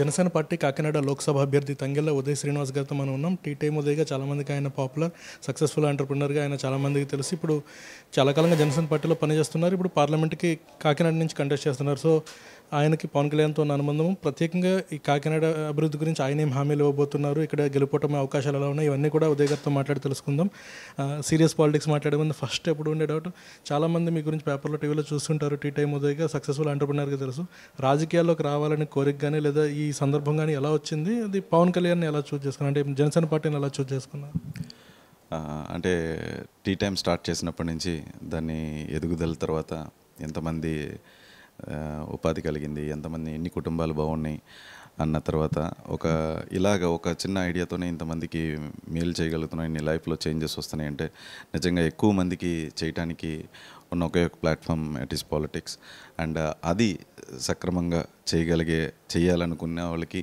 Janasena party Kakinada Lok Sabha అభ్యర్థి తంగెల్ల ఉదయ్ శ్రీనివాస్ గారితో మనం ఉన్నాం టీ టైమ్ ఉదయ్గా చాలామందికి ఆయన పాపులర్ సక్సెస్ఫుల్ ఎంటర్ప్రినర్గా ఆయన చాలామందికి తెలిసి ఇప్పుడు చాలా కాలంగా జనసేన పార్టీలో పనిచేస్తున్నారు ఇప్పుడు పార్లమెంట్కి కాకినాడ నుంచి కంటెస్ట్ చేస్తున్నారు సో ఆయనకి పవన్ కళ్యాణ్తో ఉన్న అనుబంధం ప్రత్యేకంగా ఈ కాకినాడ అభివృద్ధి గురించి ఆయన ఏం హామీలు ఇవ్వబోతున్నారు ఇక్కడ గెలుపోవటమే అవకాశాలు ఎలా ఉన్నాయి ఇవన్నీ కూడా ఉదయగారితో మాట్లాడి తెలుసుకుందాం సీరియస్ పాలిటిక్స్ మాట్లాడే ముందు ఫస్ట్ ఎప్పుడు ఉండే డౌట్ చాలామంది మీ గురించి పేపర్లో టీవీలో చూస్తుంటారు టీ టైం ఉదయగా సక్సెస్ఫుల్ అంటర్ప్రినర్గా తెలుసు రాజకీయాల్లోకి రావాలని కోరిక కానీ లేదా ఈ సందర్భం కానీ ఎలా వచ్చింది అది పవన్ కళ్యాణ్ని ఎలా చూజ్ చేసుకున్నారు అంటే జనసేన పార్టీని ఎలా చూస్ చేసుకున్నారు అంటే టీ టైం స్టార్ట్ చేసినప్పటి నుంచి దాన్ని ఎదుగుదల తర్వాత ఎంతమంది ఉపాధి కలిగింది ఎంతమంది ఎన్ని కుటుంబాలు బాగున్నాయి అన్న తర్వాత ఒక ఇలాగ ఒక చిన్న ఐడియాతోనే ఇంతమందికి మేలు చేయగలుగుతున్నాయి ఇన్ని లైఫ్లో చేంజెస్ వస్తున్నాయి అంటే నిజంగా ఎక్కువ మందికి చేయటానికి ఉన్న ఒకే ఒక platform it is politics and అది సక్రమంగా చేయగలిగే చేయాలనుకున్న వాళ్ళకి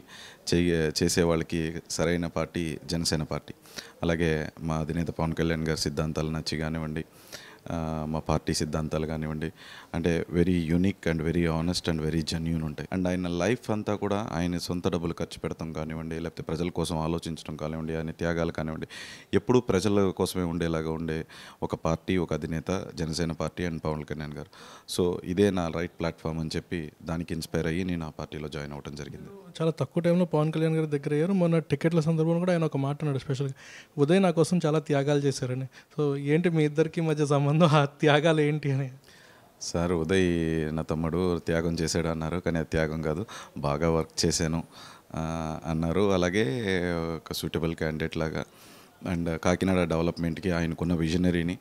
చేయ చేసే వాళ్ళకి సరైన పార్టీ జనసేన పార్టీ అలాగే మా అధినేత పవన్ కళ్యాణ్ గారి సిద్ధాంతాలు నచ్చి కానివ్వండి మా పార్టీ సిద్ధాంతాలు కానివ్వండి అంటే very unique and very honest and very genuine ఉంటాయి అండ్ ఆయన లైఫ్ అంతా కూడా ఆయన సొంత డబ్బులు ఖర్చు పెడతాం కానివ్వండి లేకపోతే ప్రజల కోసం ఆలోచించడం కానివ్వండి ఆయన త్యాగాలు కానివ్వండి ఎప్పుడూ ప్రజల కోసమే ఉండేలాగా ఉండే ఒక పార్టీ ఒక అధినేత జనసేన పార్టీ అండ్ పవన్ కళ్యాణ్ గారు సో ఇదే నా రైట్ ప్లాట్ఫామ్ అని చెప్పి దానికి ఇన్స్పైర్ అయ్యి నేను ఆ పార్టీలో జాయిన్ అవ్వడం జరిగింది చాలా తక్కువ టైంలో పవన్ కళ్యాణ్ గారి దగ్గర అయ్యారు మొన్న టికెట్ల సందర్భంలో కూడా ఆయన ఒక మాట స్పెషల్గా ఉదయ్ నా కోసం చాలా త్యాగాలు చేశారని సో ఏంటి మీ ఇద్దరికి మధ్య సంబంధం ఉందో ఆ త్యాగాలు ఏంటి అని సార్ ఉదయ్ నా తమ్ముడు త్యాగం చేశాడు అన్నారు కానీ ఆ త్యాగం కాదు బాగా వర్క్ చేశాను అన్నారు అలాగే ఒక సూటబుల్ క్యాండిడేట్ లాగా అండ్ కాకినాడ డెవలప్మెంట్కి ఆయనకున్న విజనరీని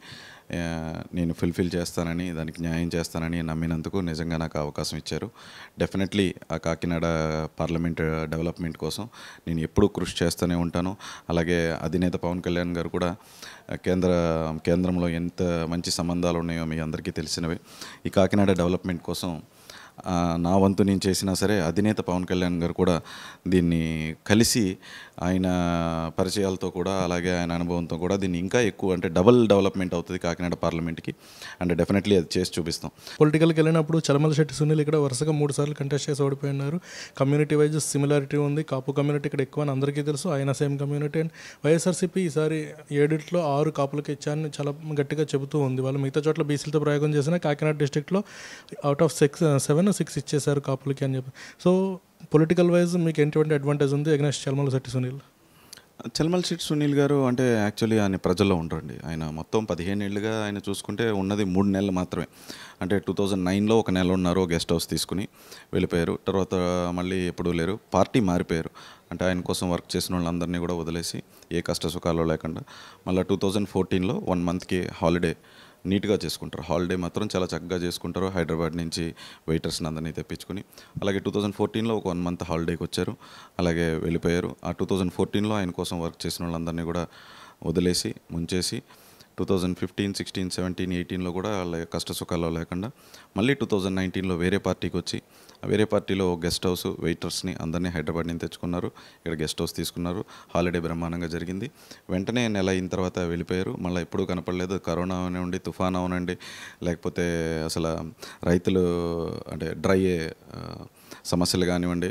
నేను ఫుల్ఫిల్ చేస్తానని దానికి న్యాయం చేస్తానని నమ్మినందుకు నిజంగా నాకు అవకాశం ఇచ్చారు డెఫినెట్లీ ఆ కాకినాడ పార్లమెంట్ డెవలప్మెంట్ కోసం నేను ఎప్పుడూ కృషి చేస్తూనే ఉంటాను అలాగే అధినేత పవన్ కళ్యాణ్ గారు కూడా కేంద్ర కేంద్రంలో ఎంత మంచి సంబంధాలు ఉన్నాయో మీ అందరికీ తెలిసినవి ఈ కాకినాడ డెవలప్మెంట్ కోసం నా వంతు నేను చేసినా సరే అధినేత పవన్ కళ్యాణ్ గారు కూడా దీన్ని కలిసి ఆయన పరిచయాలతో కూడా అలాగే ఆయన అనుభవంతో కూడా దీన్ని ఇంకా ఎక్కువ అంటే డబల్ డెవలప్మెంట్ అవుతుంది కాకినాడ పార్లమెంట్కి అండ్ డెఫినెట్లీ అది చేసి చూపిస్తాం పొలిటికల్కి వెళ్ళినప్పుడు చలమల శెట్టి సునీల్ ఇక్కడ వరుసగా మూడు సార్లు కంటెస్ట్ చేసి ఓడిపోయినారు కమ్యూనిటీ వైజ్ సిమిలారిటీ ఉంది కాపు కమ్యూనిటీ ఇక్కడ ఎక్కువ అని అందరికీ తెలుసు ఆయన సేమ్ కమ్యూనిటీ అండ్ వైఎస్ఆర్సిపి ఈసారి ఏడిట్లో ఆరు కాపులకు ఇచ్చారని చాలా గట్టిగా చెబుతూ ఉంది వాళ్ళు మిగతా చోట్ల బీసీలతో ప్రయోగం చేసిన కాకినాడ డిస్టిక్లో out of six seven seven six ఇచ్చేశారు కాపులకి అని చెప్పి సో పొలిటికల్ వైజ్ మీకు ఎటువంటి అడ్వాంటేజ్ ఉంది అగ్నేష్ చల్మల శెట్టి సునీల్ చల్మల్ శెట్టి సునీల్ గారు అంటే యాక్చువల్లీ ఆయన ప్రజల్లో ఉండరండి ఆయన మొత్తం పదిహేను ఏళ్ళుగా ఆయన చూసుకుంటే ఉన్నది మూడు నెలలు మాత్రమే అంటే టూ థౌజండ్ నైన్లో ఒక నెల ఉన్నారు గెస్ట్ హౌస్ తీసుకుని వెళ్ళిపోయారు తర్వాత మళ్ళీ ఎప్పుడూ లేరు పార్టీ మారిపోయారు అంటే ఆయన కోసం వర్క్ చేసిన వాళ్ళందరినీ కూడా వదిలేసి ఏ కష్ట సుఖాలు లేకుండా మళ్ళీ టూ థౌజండ్ ఫోర్టీన్లో వన్ మంత్కి హాలిడే నీట్గా చేసుకుంటారు హాలిడే మాత్రం చాలా చక్కగా చేసుకుంటారు హైదరాబాద్ నుంచి వెయిటర్స్ని అందరినీ తెప్పించుకుని అలాగే టూ థౌజండ్ ఫోర్టీన్లో ఒక వన్ మంత్ హాలిడేకి వచ్చారు అలాగే వెళ్ళిపోయారు ఆ టూ థౌజండ్ ఫోర్టీన్లో ఆయన కోసం వర్క్ చేసిన వాళ్ళందరినీ కూడా వదిలేసి ముంచేసి two thousand fifteen sixteen seventeen ఎయిటీన్లో కూడా వాళ్ళ కష్ట సుఖాల్లో లేకుండా మళ్ళీ టూ థౌజండ్ నైన్టీన్లో వేరే పార్టీకి వచ్చి వేరే పార్టీలో గెస్ట్ హౌస్ వెయిటర్స్ని అందరినీ హైదరాబాద్ నుంచి తెచ్చుకున్నారు ఇక్కడ గెస్ట్ హౌస్ తీసుకున్నారు హాలిడే బ్రహ్మాండంగా జరిగింది వెంటనే నెల అయిన తర్వాత వెళ్ళిపోయారు మళ్ళీ ఎప్పుడూ కనపడలేదు కరోనా అవనండి తుఫాన్ అవనండి లేకపోతే అసలు రైతులు అంటే డ్రై సమస్యలు కానివ్వండి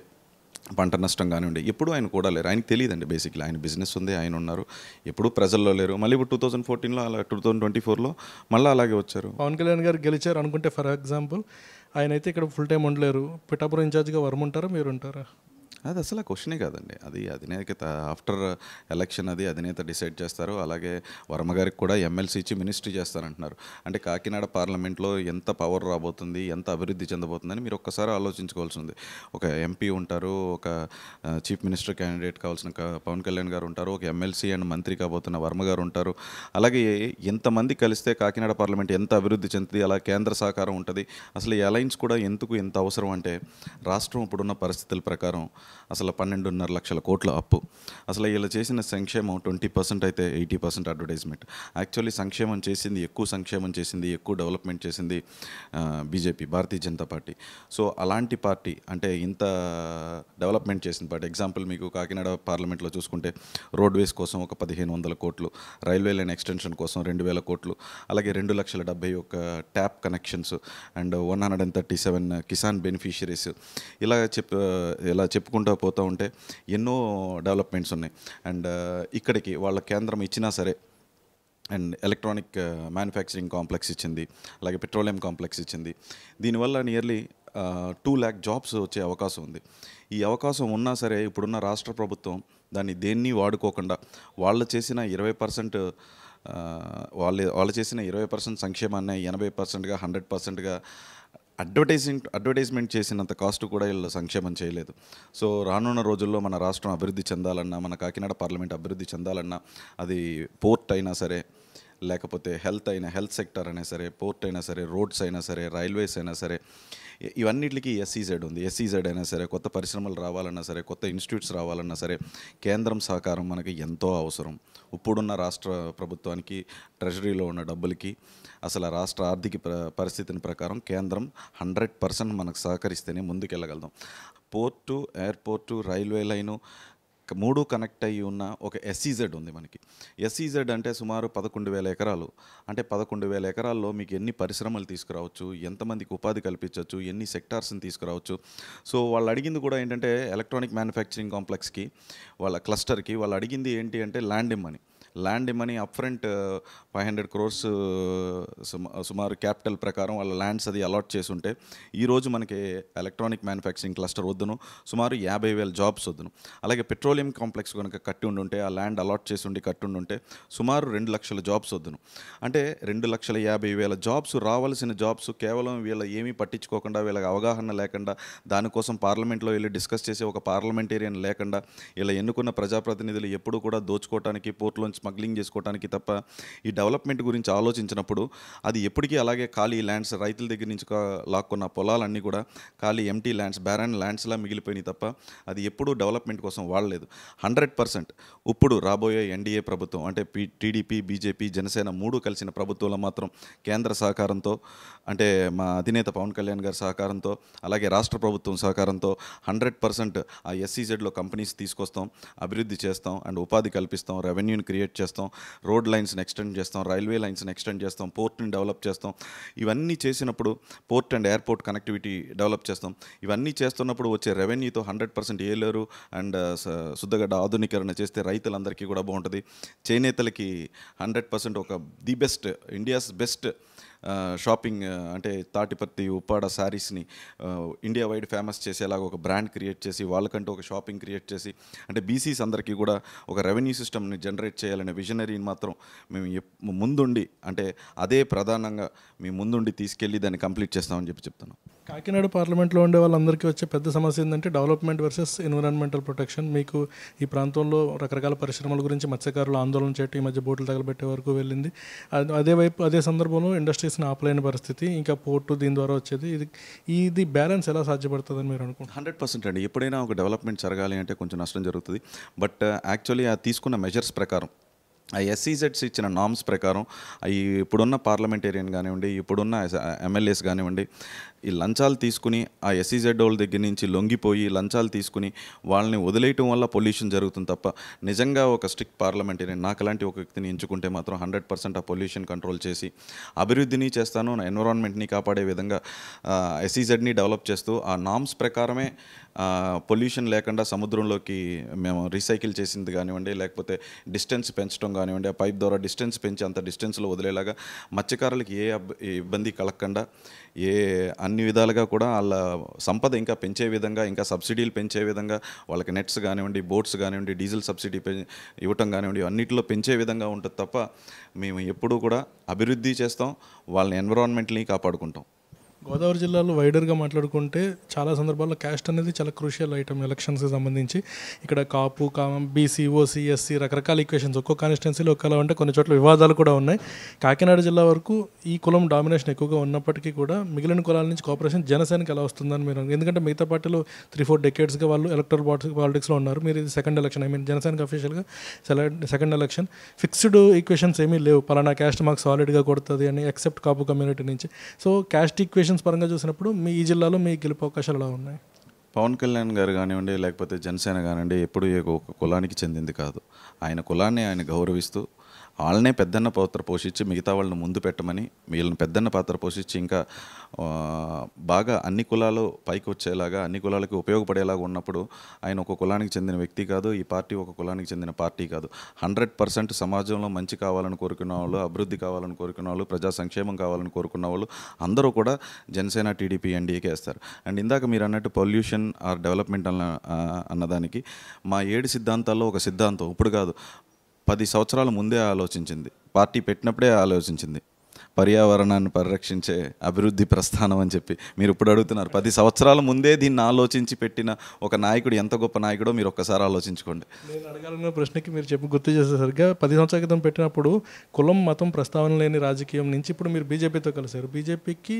పంట నష్టం కానివ్వండి ఎప్పుడు ఆయన కూడా లేరు ఆయనకు తెలియదండి బేసిక్లీ ఆయన బిజినెస్ ఉంది ఆయన ఉన్నారు ఎప్పుడు ప్రజల్లో లేరు మళ్ళీ ఇప్పుడు టూ థౌసండ్ ఫోర్టీన్లో అలా టూ థౌసండ్ ట్వంటీ ఫోర్లో మళ్ళీ అలాగే వచ్చారు పవన్ కళ్యాణ్ గారు గెలిచారు అనుకుంటే ఫర్ ఎగ్జాంపుల్ ఆయన అయితే ఇక్కడ ఫుల్ టైం ఉండలేరు పిఠాపురం ఇన్ఛార్జ్గా వర్మ ఉంటారా మీరు ఉంటారా అది అసలు క్వశ్చనే కాదండి అది అధినేత ఆఫ్టర్ ఎలక్షన్ అది అధినేత డిసైడ్ చేస్తారు అలాగే వర్మ గారికి కూడా ఎమ్మెల్సీ ఇచ్చి మినిస్ట్రీ చేస్తారంటున్నారు అంటే కాకినాడ పార్లమెంట్లో ఎంత పవర్ రాబోతుంది ఎంత అభివృద్ధి చెందబోతుందని మీరు ఒక్కసారి ఆలోచించుకోవాల్సి ఉంది ఒక ఎంపీ ఉంటారు ఒక చీఫ్ మినిస్టర్ క్యాండిడేట్ కావాల్సిన పవన్ కళ్యాణ్ గారు ఉంటారు ఒక ఎమ్మెల్సీ అండ్ మంత్రి కాబోతున్న వర్మ గారు ఉంటారు అలాగే ఎంతమంది కలిస్తే కాకినాడ పార్లమెంట్ ఎంత అభివృద్ధి చెందుతుంది అలా కేంద్ర సహకారం ఉంటుంది అసలు ఈ అలయన్స్ కూడా ఎందుకు ఎంత అవసరం అంటే రాష్ట్రం ఇప్పుడున్న పరిస్థితుల ప్రకారం అసలు పన్నెండున్నర లక్షల కోట్ల అప్పు అసలు వీళ్ళు చేసిన సంక్షేమం ట్వంటీ పర్సెంట్ అయితే ఎయిటీ పర్సెంట్ అడ్వర్టైజ్మెంట్ యాక్చువల్లీ సంక్షేమం చేసింది ఎక్కువ సంక్షేమం చేసింది ఎక్కువ డెవలప్మెంట్ చేసింది BJP Bharatiya Janata party so అలాంటి పార్టీ అంటే ఇంత డెవలప్మెంట్ చేసిన పార్టీ ఎగ్జాంపుల్ మీకు కాకినాడ పార్లమెంట్లో చూసుకుంటే రోడ్వేస్ కోసం ఒక పదిహేను వందల కోట్లు రైల్వే లైన్ ఎక్స్టెన్షన్ కోసం రెండు వేల కోట్లు అలాగే రెండు లక్షల డెబ్బై ఒక tap connections and one hundred and thirty seven Kisan beneficiaries ఇలా చెప్ ఇలా చెప్పుకుంటే చెప్పుకుంటూ పోతూ ఉంటే ఎన్నో డెవలప్మెంట్స్ ఉన్నాయి అండ్ ఇక్కడికి వాళ్ళ కేంద్రం ఇచ్చినా సరే అండ్ ఎలక్ట్రానిక్ మ్యానుఫ్యాక్చరింగ్ కాంప్లెక్స్ ఇచ్చింది అలాగే పెట్రోలియం కాంప్లెక్స్ ఇచ్చింది దీనివల్ల నియర్లీ టూ ల్యాక్ జాబ్స్ వచ్చే అవకాశం ఉంది ఈ అవకాశం ఉన్నా సరే ఇప్పుడున్న రాష్ట్ర ప్రభుత్వం దాన్ని దేన్ని వాడుకోకుండా వాళ్ళు చేసిన ఇరవై పర్సెంట్ వాళ్ళు వాళ్ళు చేసిన ఇరవై పర్సెంట్ సంక్షేమాన్ని ఎనభై పర్సెంట్గా హండ్రెడ్ పర్సెంట్గా అడ్వర్టైజింగ్ అడ్వర్టైజ్మెంట్ చేసినంత కాస్ట్ కూడా వీళ్ళు సంక్షేమం చేయలేదు సో రానున్న రోజుల్లో మన రాష్ట్రం అభివృద్ధి చెందాలన్నా మన కాకినాడ పార్లమెంట్ అభివృద్ధి చెందాలన్నా అది పోర్ట్ అయినా సరే లేకపోతే హెల్త్ అయినా హెల్త్ సెక్టర్ అయినా సరే పోర్ట్ అయినా సరే రోడ్స్ అయినా సరే రైల్వేస్ అయినా సరే ఇవన్నిటికి ఎస్ఈజెడ్ e ఉంది ఎస్ఈజెడ్ e అయినా సరే కొత్త పరిశ్రమలు రావాలన్నా సరే కొత్త ఇన్స్టిట్యూట్స్ రావాలన్నా సరే కేంద్రం సహకారం మనకి ఎంతో అవసరం ఇప్పుడున్న రాష్ట్ర ప్రభుత్వానికి ట్రెజరీలో ఉన్న డబ్బులకి అసలు రాష్ట్ర ఆర్థిక పరిస్థితిని ప్రకారం కేంద్రం హండ్రెడ్ పర్సెంట్ మనకు సహకరిస్తేనే ముందుకెళ్ళగలుగుతాం పోర్టు ఎయిర్పోర్టు రైల్వే లైను మూడు కనెక్ట్ అయ్యి ఉన్న ఒక ఎస్ఈజెడ్ e ఉంది మనకి ఎస్ఈజెడ్ e అంటే సుమారు పదకొండు వేల ఎకరాలు అంటే పదకొండు వేల ఎకరాల్లో మీకు ఎన్ని పరిశ్రమలు తీసుకురావచ్చు ఎంతమందికి ఉపాధి కల్పించవచ్చు ఎన్ని సెక్టార్స్ని తీసుకురావచ్చు సో వాళ్ళు అడిగింది కూడా ఏంటంటే ఎలక్ట్రానిక్ మ్యానుఫ్యాక్చరింగ్ కాంప్లెక్స్కి వాళ్ళ క్లస్టర్కి వాళ్ళు అడిగింది ఏంటి అంటే ల్యాండ్ ఇమ్మని land money up front five hundred crores సుమారు క్యాపిటల్ ప్రకారం వాళ్ళ ల్యాండ్స్ అది అలాట్ చేసి ఉంటే ఈరోజు మనకి ఎలక్ట్రానిక్ మ్యానుఫ్యాక్చరింగ్ క్లస్టర్ వద్దును సుమారు యాభై వేల జాబ్స్ వద్దును అలాగే పెట్రోలియం కాంప్లెక్స్ కనుక కట్టి ఉండుంటే ఆ ల్యాండ్ అలాట్ చేసి ఉండి కట్టి ఉండుంటే సుమారు రెండు లక్షల జాబ్స్ వద్దును అంటే రెండు లక్షల యాభై వేల జాబ్స్ రావాల్సిన జాబ్స్ కేవలం వీళ్ళ ఏమీ పట్టించుకోకుండా వీళ్ళకి అవగాహన లేకుండా దానికోసం పార్లమెంట్లో వెళ్ళి డిస్కస్ చేసే ఒక పార్లమెంటేరియన్ లేకుండా ఇలా ఎన్నుకున్న ప్రజాప్రతినిధులు ఎప్పుడూ కూడా దోచుకోవటానికి పోర్టులోంచి స్మగ్లింగ్ చేసుకోవడానికి తప్ప ఈ డెవలప్మెంట్ గురించి ఆలోచించినప్పుడు అది ఎప్పటికీ అలాగే ఖాళీ ల్యాండ్స్ రైతుల దగ్గర నుంచి లాక్కున్న పొలాలన్నీ కూడా ఖాళీ ఎంటీ ల్యాండ్స్ బ్యారన్ ల్యాండ్స్లా మిగిలిపోయినాయి తప్ప అది ఎప్పుడూ డెవలప్మెంట్ కోసం వాడలేదు హండ్రెడ్ పర్సెంట్ ఇప్పుడు రాబోయే ఎన్డీఏ ప్రభుత్వం అంటే పీ టీడీపీ బీజేపీ జనసేన మూడు కలిసిన ప్రభుత్వంలో మాత్రం కేంద్ర సహకారంతో అంటే మా అధినేత పవన్ కళ్యాణ్ గారి సహకారంతో అలాగే రాష్ట్ర ప్రభుత్వం సహకారంతో హండ్రెడ్ పర్సెంట్ ఆ ఎస్సీజెడ్లో కంపెనీస్ తీసుకొస్తాం అభివృద్ధి చేస్తాం అండ్ ఉపాధి కల్పిస్తాం రెవెన్యూని క్రియేట్ కనెక్ట్ చేస్తాం రోడ్ లైన్స్ని ఎక్స్టెండ్ చేస్తాం రైల్వే లైన్స్ని ఎక్స్టెండ్ చేస్తాం పోర్ట్ని డెవలప్ చేస్తాం ఇవన్నీ చేసినప్పుడు port and airport connectivity develop చేస్తాం ఇవన్నీ చేస్తున్నప్పుడు వచ్చే రెవెన్యూతో hundred percent Yeleru and Suddhagadda ఆధునీకరణ చేస్తే రైతులందరికీ కూడా బాగుంటుంది చేనేతలకి హండ్రెడ్ పర్సెంట్ ఒక the best India's best shopping అంటే తాటిపత్తి ఉప్పాడ శారీస్ని ఇండియా వైడ్ ఫేమస్ చేసేలాగా ఒక బ్రాండ్ క్రియేట్ చేసి వాళ్ళకంటూ ఒక షాపింగ్ క్రియేట్ చేసి అంటే బీసీస్ అందరికీ కూడా ఒక రెవెన్యూ సిస్టమ్ని జనరేట్ చేయాలనే విజనరీని మాత్రం మేము ముందుండి అంటే అదే ప్రధానంగా మేము ముందుండి తీసుకెళ్ళి దాన్ని కంప్లీట్ చేస్తామని చెప్పి చెప్తున్నాం కాకినాడ పార్లమెంట్లో ఉండే వాళ్ళందరికీ వచ్చే పెద్ద సమస్య ఏంటంటే డెవలప్మెంట్ వర్సెస్ ఎన్విరాన్మెంటల్ ప్రొటెక్షన్ మీకు ఈ ప్రాంతంలో రకరకాల పరిశ్రమల గురించి మత్స్యకారులు ఆందోళన చేయటం ఈ మధ్య బోట్లు తగలబెట్టే వరకు వెళ్ళింది అదే వైపు అదే సందర్భంలో ఇండస్ట్రీస్ని ఆపలేని పరిస్థితి ఇంకా పోర్టు దీని ద్వారా వచ్చేది ఇది ఇది బ్యాలెన్స్ ఎలా సాధ్యపడుతుందని మీరు అనుకుంటున్నారు హండ్రెడ్ పర్సెంట్ అండి ఎప్పుడైనా ఒక డెవలప్మెంట్ జరగాలి అంటే కొంచెం నష్టం జరుగుతుంది బట్ యాక్చువల్లీ ఆ తీసుకున్న మెజర్స్ ప్రకారం ఆ ఎస్సీజెడ్స్ ఇచ్చిన నామ్స్ ప్రకారం ఈ ఇప్పుడున్న పార్లమెంటేరియన్ కానివ్వండి ఇప్పుడున్న ఎమ్మెల్యేస్ కానివ్వండి ఈ లంచాలు తీసుకుని ఆ ఎస్సీజెడ్ e వాళ్ళ దగ్గర నుంచి లొంగిపోయి లంచాలు తీసుకుని వాళ్ళని వదిలేయటం వల్ల పొల్యూషన్ జరుగుతుంది తప్ప నిజంగా ఒక స్ట్రిక్ట్ పార్లమెంటరీ నాకు అలాంటి ఒక వ్యక్తిని ఎంచుకుంటే మాత్రం హండ్రెడ్ పర్సెంట్ ఆ పొల్యూషన్ కంట్రోల్ చేసి అభివృద్ధిని చేస్తాను ఎన్విరాన్మెంట్ని కాపాడే విధంగా ఎస్సీజెడ్ని e డెవలప్ చేస్తూ ఆ నామ్స్ ప్రకారమే పొల్యూషన్ లేకుండా సముద్రంలోకి మేము రీసైకిల్ చేసింది కానివ్వండి లేకపోతే డిస్టెన్స్ పెంచడం కానివ్వండి ఆ పైప్ ద్వారా డిస్టెన్స్ పెంచి అంత డిస్టెన్స్లో వదిలేలాగా మత్స్యకారులకి ఏ ఇబ్బంది కలగకుండా ఏ అన్ని విధాలుగా కూడా వాళ్ళ సంపద ఇంకా పెంచే విధంగా ఇంకా సబ్సిడీలు పెంచే విధంగా వాళ్ళకి నెట్స్ కానివ్వండి బోట్స్ కానివ్వండి డీజిల్ సబ్సిడీ ఇవ్వటం కానివ్వండి అన్నింటిలో పెంచే విధంగా ఉంటుంది తప్ప మేము ఎప్పుడూ కూడా అభివృద్ధి చేస్తాం వాళ్ళ ఎన్విరాన్మెంట్ని కాపాడుకుంటాం గోదావరి జిల్లాలో వైడర్గా మాట్లాడుకుంటే చాలా సందర్భాల్లో క్యాస్ట్ అనేది చాలా క్రూషియల్ ఐటమ్ ఎలక్షన్స్కి సంబంధించి ఇక్కడ కాపు కామం బీసీ ఓసీ ఎస్సీ రకరకాల ఈక్వేషన్స్ ఒక్కో కాన్స్టిట్యున్సీలో ఒకేలా ఉంటే కొన్ని చోట్ల వివాదాలు కూడా ఉన్నాయి కాకినాడ జిల్లా వరకు ఈ కులం డామినేషన్ ఎక్కువగా ఉన్నప్పటికీ కూడా మిగిలిన కులాల నుంచి కోఆపరేషన్ జనసేనకి ఎలా వస్తుందని మీరు ఎందుకంటే మిగతా పార్టీలు త్రీ ఫోర్ డెకేట్స్గా వాళ్ళు ఎలక్టరల్ పాలిటిక్స్లో ఉన్నారు మీరు ఇది సెకండ్ ఎలక్షన్ ఐ మీన్ జనసేనకి అఫీషియల్గా సెకండ్ ఎలక్షన్ ఫిక్స్డ్ ఈక్వేషన్స్ ఏమీ లేవు పలానా క్యాస్ట్ మాకు సాలిడ్గా కొడుతుంది అని ఎక్సెప్ట్ కాపు కమ్యూనిటీ నుంచి సో క్యాస్ట్ ఈక్వేషన్ పొజిషన్స్ పరంగా చూసినప్పుడు మీ ఈ జిల్లాలో మీ గెలుపు అవకాశాలు ఎలా ఉన్నాయి పవన్ కళ్యాణ్ గారు కానివ్వండి లేకపోతే జనసేన కానివ్వండి ఎప్పుడూ ఒక కులానికి చెందింది కాదు ఆయన కులాన్ని ఆయన గౌరవిస్తూ వాళ్ళనే పెద్దన్న పాత్ర పోషించి మిగతా వాళ్ళని ముందు పెట్టమని వీళ్ళని పెద్దన్న పాత్ర పోషించి ఇంకా బాగా అన్ని కులాలు పైకి వచ్చేలాగా అన్ని కులాలకి ఉపయోగపడేలాగా ఉన్నప్పుడు ఆయన ఒక కులానికి చెందిన వ్యక్తి కాదు ఈ పార్టీ ఒక కులానికి చెందిన పార్టీ కాదు హండ్రెడ్ పర్సెంట్ సమాజంలో మంచి కావాలని కోరుకున్న వాళ్ళు అభివృద్ధి కావాలని కోరుకున్న వాళ్ళు ప్రజా సంక్షేమం కావాలని కోరుకున్న వాళ్ళు అందరూ కూడా జనసేన టీడీపీ ఎన్డీఏకి వేస్తారు అండ్ ఇందాక మీరు అన్నట్టు పొల్యూషన్ ఆర్ డెవలప్మెంట్ అన్న అన్నదానికి మా ఏడు సిద్ధాంతాల్లో ఒక సిద్ధాంతం ఇప్పుడు కాదు పది సంవత్సరాల ముందే ఆలోచించింది పార్టీ పెట్టినప్పుడే ఆలోచించింది పర్యావరణాన్ని పరిరక్షించే అభివృద్ధి ప్రస్థానం అని చెప్పి మీరు ఇప్పుడు అడుగుతున్నారు పది సంవత్సరాల ముందే దీన్ని ఆలోచించి పెట్టిన ఒక నాయకుడు ఎంత గొప్ప నాయకుడో మీరు ఒక్కసారి ఆలోచించుకోండి నేను అడగాలన్న ప్రశ్నకి మీరు చెప్పి గుర్తు చేసేసరిగా పది సంవత్సరాల క్రితం పెట్టినప్పుడు కులం మతం ప్రస్తావన లేని రాజకీయం నుంచి ఇప్పుడు మీరు బీజేపీతో కలిశారు బీజేపీకి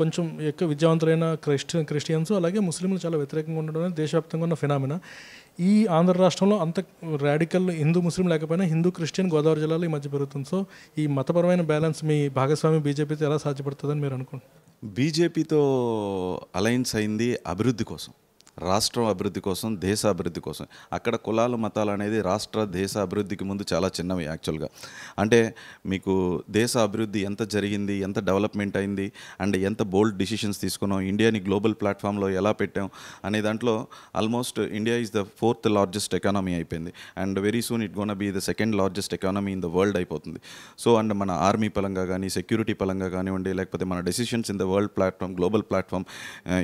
కొంచెం ఎక్కువ విద్యావంతులైన క్రిస్టియన్ క్రిస్టియన్స్ అలాగే ముస్లింలు చాలా వ్యతిరేకంగా ఉండడం దేశవ్యాప్తంగా ఉన్న ఫినామినా ఈ ఆంధ్ర రాష్ట్రంలో అంత రాడికల్ హిందూ ముస్లిం లేకపోయినా హిందూ క్రిస్టియన్ గోదావరి జిల్లాలో ఈ మధ్య పెరుగుతుంది సో ఈ మతపరమైన బ్యాలెన్స్ మీ భాగస్వామి బీజేపీతో ఎలా సాధ్యపడుతుందని మీరు అనుకోండి బీజేపీతో అలయన్స్ అయింది అభివృద్ధి కోసం రాష్ట్రం అభివృద్ధి కోసం దేశ అభివృద్ధి కోసం అక్కడ కులాలు మతాలు అనేది రాష్ట్ర దేశ అభివృద్ధికి ముందు చాలా చిన్నవి యాక్చువల్గా అంటే మీకు దేశ అభివృద్ధి ఎంత జరిగింది ఎంత డెవలప్మెంట్ అయింది అండ్ ఎంత బోల్డ్ డిసిషన్స్ తీసుకున్నాం ఇండియాని గ్లోబల్ ప్లాట్ఫామ్లో ఎలా పెట్టాం అనే దాంట్లో almost India is the fourth largest economy అయిపోయింది and very soon it gonna be the second largest economy in the world అయిపోతుంది సో అండ్ మన ఆర్మీ పరంగా కానీ సెక్యూరిటీ పరంగా కానివ్వండి లేకపోతే మన decisions in the world platform global platform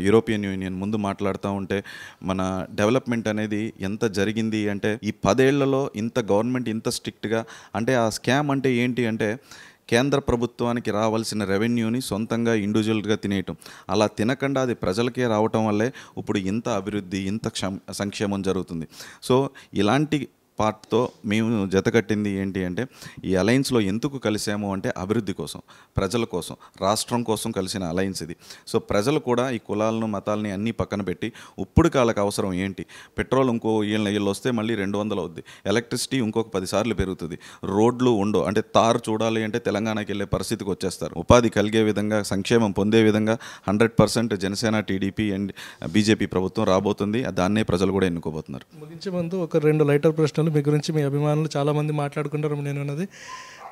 European union ముందు మాట్లాడుతూ ఉంటే మన డెవలప్మెంట్ అనేది ఎంత జరిగింది అంటే ఈ పదేళ్లలో ఇంత గవర్నమెంట్ ఇంత స్ట్రిక్ట్గా అంటే ఆ స్కామ్ అంటే ఏంటి అంటే కేంద్ర ప్రభుత్వానికి రావాల్సిన రెవెన్యూని సొంతంగా ఇండివిజువల్గా తినేయటం అలా తినకుండా అది ప్రజలకే రావటం వల్లే ఇప్పుడు ఇంత అభివృద్ధి ఇంత క్షమ సంక్షేమం జరుగుతుంది సో ఇలాంటి పార్ట్తో మేము జతకట్టింది ఏంటి అంటే ఈ అలయన్స్లో ఎందుకు కలిసాము అంటే అభివృద్ధి కోసం ప్రజల కోసం రాష్ట్రం కోసం కలిసిన అలయన్స్ ఇది సో ప్రజలు కూడా ఈ కులాలను మతాలని అన్నీ పక్కన పెట్టి ఇప్పుడు కాలకు అవసరం ఏంటి పెట్రోల్ ఇంకో ఏళ్ళ వీళ్ళు వస్తే మళ్ళీ రెండు వందలు అవుద్ది ఎలక్ట్రిసిటీ ఇంకొక పదిసార్లు పెరుగుతుంది రోడ్లు ఉండవు అంటే తారు చూడాలి అంటే తెలంగాణకి వెళ్ళే పరిస్థితికి వచ్చేస్తారు ఉపాధి కలిగే విధంగా సంక్షేమం పొందే విధంగా hundred percent Janasena TDP and BJP ప్రభుత్వం రాబోతుంది దాన్నే ప్రజలు కూడా ఎన్నుకోబోతున్నారు ముగించే ముందు ఒక రెండు లైటర్ ప్రశ్నలు మీ గురించి మీ అభిమానులు చాలామంది మాట్లాడుకుంటారు నేను అన్నది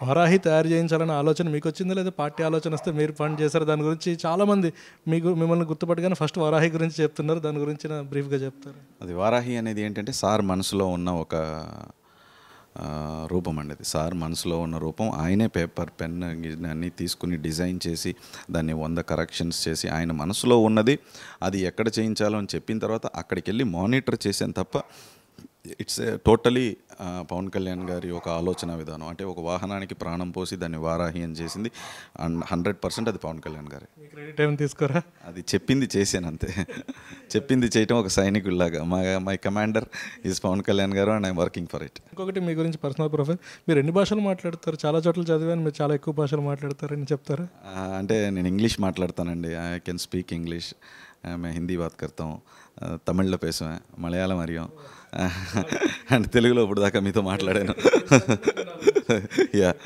వరాహి తయారు చేయించాలనే ఆలోచన మీకు వచ్చిందా లేదా పార్టీ ఆలోచన వస్తే మీరు ఫండ్ చేశారు దాని గురించి చాలామంది మీకు మిమ్మల్ని గుర్తుపట్టుగానే ఫస్ట్ వరాహి గురించి చెప్తున్నారు దాని గురించి బ్రీఫ్గా చెప్తారు అది వారాహి అనేది ఏంటంటే సార్ మనసులో ఉన్న ఒక రూపం అండి అది సార్ మనసులో ఉన్న రూపం ఆయనే పేపర్ పెన్ అన్నీ తీసుకుని డిజైన్ చేసి దాన్ని వంద కరెక్షన్స్ చేసి ఆయన మనసులో ఉన్నది అది ఎక్కడ చేయించాలో అని చెప్పిన తర్వాత అక్కడికి వెళ్ళి మానిటర్ చేసాను తప్ప it's a totally Pawan Kalyan గారి ఒక ఆలోచన విధానం అంటే ఒక వాహనానికి ప్రాణం పోసి దాన్ని వారాహ్యం చేసింది అండ్ హండ్రెడ్ పర్సెంట్ అది పవన్ కళ్యాణ్ గారి క్రెడిట్ తీసుకోరా అది చెప్పింది చేశాను అంతే చెప్పింది చేయటం ఒక సైనికుల్లాగా మా my commander is Pawan Kalyan గారు and I'm working for it ఇంకొకటి మీ గురించి పర్సనల్ ప్రొఫైల్ మీరు ఎన్ని భాషలు మాట్లాడతారు చాలా చోట్ల చదివాను మీరు చాలా ఎక్కువ భాషలు మాట్లాడతారు అని చెప్తారు అంటే నేను ఇంగ్లీష్ మాట్లాడతానండి ఐ కెన్ స్పీక్ ఇంగ్లీష్ మేము హిందీ బాత్ కర్తాం తమిళ్లో तमिल మలయాళం मलयालम అండ్ తెలుగులో ఇప్పుడు దాకా మీతో మాట్లాడాను యా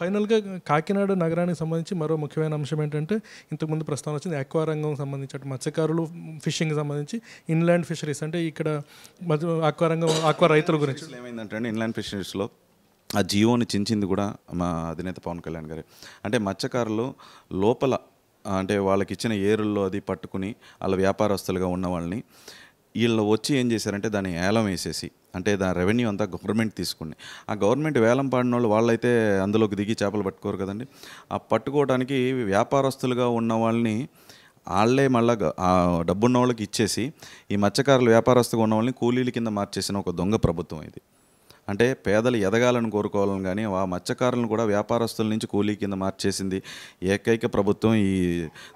ఫైనల్గా కాకినాడ నగరానికి సంబంధించి మరో ముఖ్యమైన అంశం ఏంటంటే ఇంతకుముందు ప్రస్తావన వచ్చింది ఆక్వా రంగం సంబంధించి అంటే మత్స్యకారులు ఫిషింగ్ సంబంధించి ఇన్లాండ్ ఫిషరీస్ అంటే ఇక్కడ ఆక్వా రంగం ఆక్వా రైతుల గురించి ఏమైందంటే ఇన్లాండ్ ఫిషరీస్లో ఆ జీవోని చించింది కూడా మా అధినేత పవన్ కళ్యాణ్ గారు అంటే మత్స్యకారులు లోపల అంటే వాళ్ళకి ఇచ్చిన ఏరుల్లో అది పట్టుకుని వాళ్ళ వ్యాపారస్తులుగా ఉన్న వాళ్ళని వీళ్ళు వచ్చి ఏం చేశారంటే దాన్ని ఏలం వేసేసి అంటే దాని రెవెన్యూ అంతా గవర్నమెంట్ తీసుకుని ఆ గవర్నమెంట్ వేలం పాడిన వాళ్ళు వాళ్ళైతే అందులోకి దిగి చేపలు పట్టుకోరు కదండి ఆ పట్టుకోవడానికి వ్యాపారస్తులుగా ఉన్న వాళ్ళని వాళ్ళే మళ్ళా డబ్బున్న వాళ్ళకి ఇచ్చేసి ఈ మత్స్యకారులు వ్యాపారస్తుగా ఉన్న వాళ్ళని కూలీల కింద మార్చేసిన ఒక దొంగ ప్రభుత్వం ఇది అంటే పేదలు ఎదగాలని కోరుకోవాలని కానీ ఆ మత్స్యకారులను కూడా వ్యాపారస్తుల నుంచి కూలీ కింద మార్చేసింది ఏకైక ప్రభుత్వం ఈ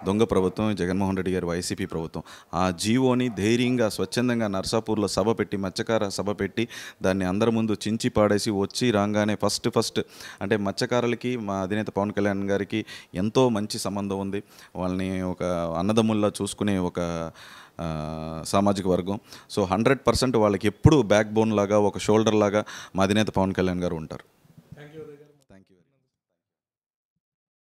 దొంగ ప్రభుత్వం జగన్మోహన్ రెడ్డి గారి వైసీపీ ప్రభుత్వం ఆ జీవోని ధైర్యంగా స్వచ్ఛందంగా నర్సాపూర్లో సభ పెట్టి మత్స్యకార సభ పెట్టి దాన్ని అందరి ముందు చించి పాడేసి వచ్చి రాగానే ఫస్ట్ ఫస్ట్ అంటే మత్స్యకారులకి మా అధినేత పవన్ కళ్యాణ్ గారికి ఎంతో మంచి సంబంధం ఉంది వాళ్ళని ఒక అన్నదమ్ముల్లో చూసుకునే ఒక సామాజిక వర్గం సో హండ్రెడ్ పర్సెంట్ వాళ్ళకి ఎప్పుడు బ్యాక్ బోన్ లాగా ఒక షోల్డర్ లాగా మా అధినేత పవన్ కళ్యాణ్ గారు ఉంటారు